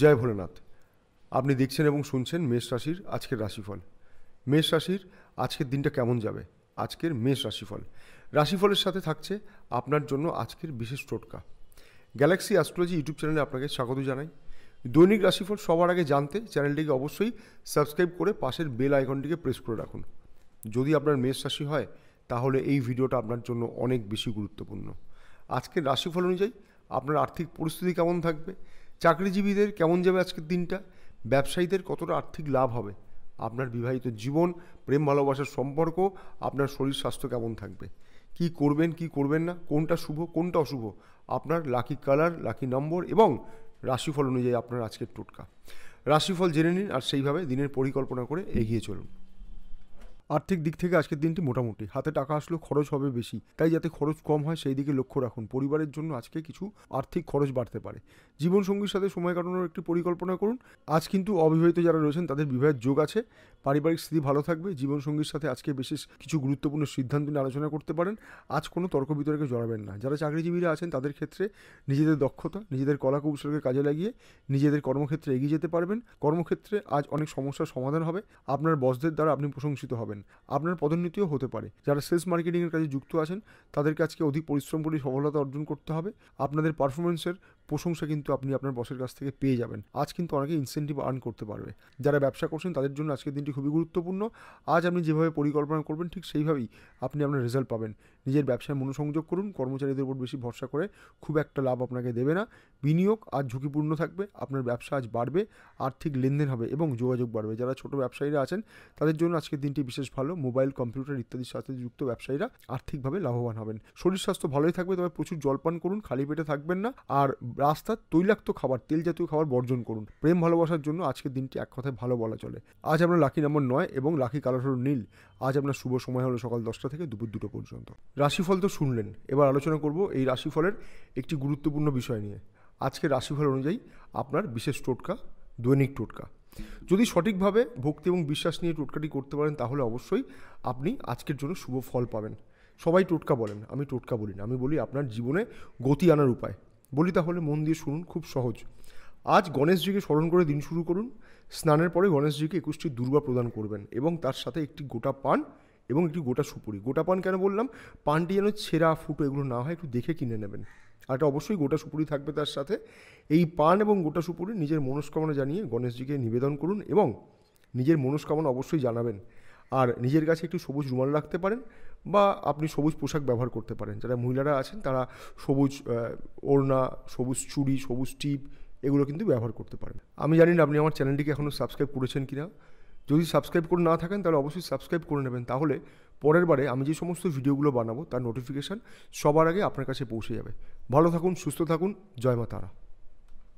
জয় ভোলেনাথ আপনি দেখছেন এবং শুনছেন মেষ রাশির আজকের রাশিফল মেষ রাশির আজকের দিনটা কেমন যাবে আজকের মেষ রাশিফল রাশিফলের সাথে থাকছে আপনার জন্য আজকের বিশেষ টোটকা গ্যালাক্সি অ্যাস্ট্রোলজি ইউটিউব চ্যানেলে আপনাকে স্বাগত জানাই দৈনিক রাশিফল সবার আগে জানতে চ্যানেলটিকে অবশ্যই সাবস্ক্রাইব করে পাশের বেল আইকনটিকে প্রেস করে রাখুন যদি আপনার মেষ রাশি হয় তাহলে এই ভিডিওটা আপনার জন্য অনেক বেশি গুরুত্বপূর্ণ আজকের রাশিফল অনুযায়ী আপনার আর্থিক পরিস্থিতি কেমন থাকবে চাকরিজীবীদের কেমন যাবে আজকের দিনটা ব্যবসায়ীদের কতটা আর্থিক লাভ হবে আপনার বিবাহিত জীবন প্রেম ভালোবাসার সম্পর্ক আপনার শরীর স্বাস্থ্য কেমন থাকবে কি করবেন কি করবেন না কোনটা শুভ কোনটা অশুভ আপনার লাকি কালার লাকি নম্বর এবং রাশিফল অনুযায়ী আপনার আজকের টোটকা রাশিফল জেনে নিন আর সেইভাবে দিনের পরিকল্পনা করে এগিয়ে চলুন আর্থিক দিক থেকে আজকের দিনটি মোটামুটি হাতে টাকা আসলেও খরচ হবে বেশি তাই যাতে খরচ কম হয় সেই দিকে লক্ষ্য রাখুন পরিবারের জন্য আজকে কিছু আর্থিক খরচ বাড়তে পারে জীবনসঙ্গীর সাথে সময় কাটানোর একটি পরিকল্পনা করুন আজ কিন্তু অবিবাহিত যারা রয়েছেন তাদের বিবাহের যোগ আছে পারিবারিক স্থিতি ভালো থাকবে জীবনসঙ্গীর সাথে আজকে বিশেষ কিছু গুরুত্বপূর্ণ সিদ্ধান্ত নিয়ে আলোচনা করতে পারেন আজ কোনো তর্ক বিতর্কে জড়াবেন না যারা চাকরিজীবীরা আছেন তাদের ক্ষেত্রে নিজেদের দক্ষতা নিজেদের কলা কৌশলকে কাজে লাগিয়ে নিজেদের কর্মক্ষেত্রে এগিয়ে যেতে পারবেন কর্মক্ষেত্রে আজ অনেক সমস্যার সমাধান হবে আপনার বসদের দ্বারা আপনি প্রশংসিত হবেন পারেন আপনার পদোন্নতিও হতে পারে যারা সেলস মার্কেটিংয়ের কাজে যুক্ত আছেন তাদেরকে আজকে অধিক পরিশ্রম করে সফলতা অর্জন করতে হবে আপনাদের পারফরমেন্সের প্রশংসা কিন্তু আপনি আপনার বসের কাছ থেকে পেয়ে যাবেন আজ কিন্তু অনেকে ইনসেন্টিভ আর্ন করতে পারবে যারা ব্যবসা করছেন তাদের জন্য আজকের দিনটি খুবই গুরুত্বপূর্ণ আজ আপনি যেভাবে পরিকল্পনা করবেন ঠিক সেইভাবেই আপনি আপনার রেজাল্ট পাবেন নিজের ব্যবসায় মনোসংযোগ করুন কর্মচারীদের উপর বেশি ভরসা করে খুব একটা লাভ আপনাকে দেবে না বিনিয়োগ আজ ঝুঁকিপূর্ণ থাকবে আপনার ব্যবসা আজ বাড়বে আর্থিক লেনদেন হবে এবং যোগাযোগ বাড়বে যারা ছোট ব্যবসায়ীরা আছেন তাদের জন্য আজকের দিনটি বিশেষ ভালো মোবাইল কম্পিউটার ইত্যাদির সাথে যুক্ত ব্যবসায়ীরা আর্থিকভাবে লাভবান হবেন শরীর স্বাস্থ্য ভালোই থাকবে তবে প্রচুর জলপান করুন খালি পেটে থাকবেন না আর রাস্তার তৈলাক্ত খাবার তেল জাতীয় খাবার বর্জন করুন প্রেম ভালোবাসার জন্য আজকের দিনটি এক কথায় ভালো বলা চলে আজ আপনার লাকি নম্বর নয় এবং লাকি কালার হল নীল আজ আপনার শুভ সময় হলো সকাল দশটা থেকে দুপুর দুটো পর্যন্ত রাশিফল তো শুনলেন এবার আলোচনা করব এই রাশিফলের একটি গুরুত্বপূর্ণ বিষয় নিয়ে আজকের রাশিফল অনুযায়ী আপনার বিশেষ টোটকা দৈনিক টোটকা যদি সঠিকভাবে ভক্তি এবং বিশ্বাস নিয়ে টোটকাটি করতে পারেন তাহলে অবশ্যই আপনি আজকের জন্য শুভ ফল পাবেন সবাই টোটকা বলেন আমি টোটকা বলি না আমি বলি আপনার জীবনে গতি আনার উপায় বলি তাহলে মন দিয়ে শুনুন খুব সহজ আজ গণেশজিকে স্মরণ করে দিন শুরু করুন স্নানের পরে গণেশজিকে একুশটি দুর্বা প্রদান করবেন এবং তার সাথে একটি গোটা পান এবং একটি গোটা সুপুরি গোটা পান কেন বললাম পানটি যেন ছেঁড়া ফুটো এগুলো না হয় একটু দেখে কিনে নেবেন আর এটা অবশ্যই গোটা সুপুরি থাকবে তার সাথে এই পান এবং গোটা সুপুরি নিজের মনস্কামনা জানিয়ে গণেশজিকে নিবেদন করুন এবং নিজের মনস্কামনা অবশ্যই জানাবেন আর নিজের কাছে একটু সবুজ রুমাল রাখতে পারেন বা আপনি সবুজ পোশাক ব্যবহার করতে পারেন যারা মহিলারা আছেন তারা সবুজ ওড়না সবুজ চুড়ি সবুজ টিপ এগুলো কিন্তু ব্যবহার করতে পারেন আমি জানি না আপনি আমার চ্যানেলটিকে এখনও সাবস্ক্রাইব করেছেন কি না যদি সাবস্ক্রাইব করে না থাকেন তাহলে অবশ্যই সাবস্ক্রাইব করে নেবেন তাহলে পরের বারে আমি যে সমস্ত ভিডিওগুলো বানাবো তার নোটিফিকেশান সবার আগে আপনার কাছে পৌঁছে যাবে ভালো থাকুন সুস্থ থাকুন জয় মা তারা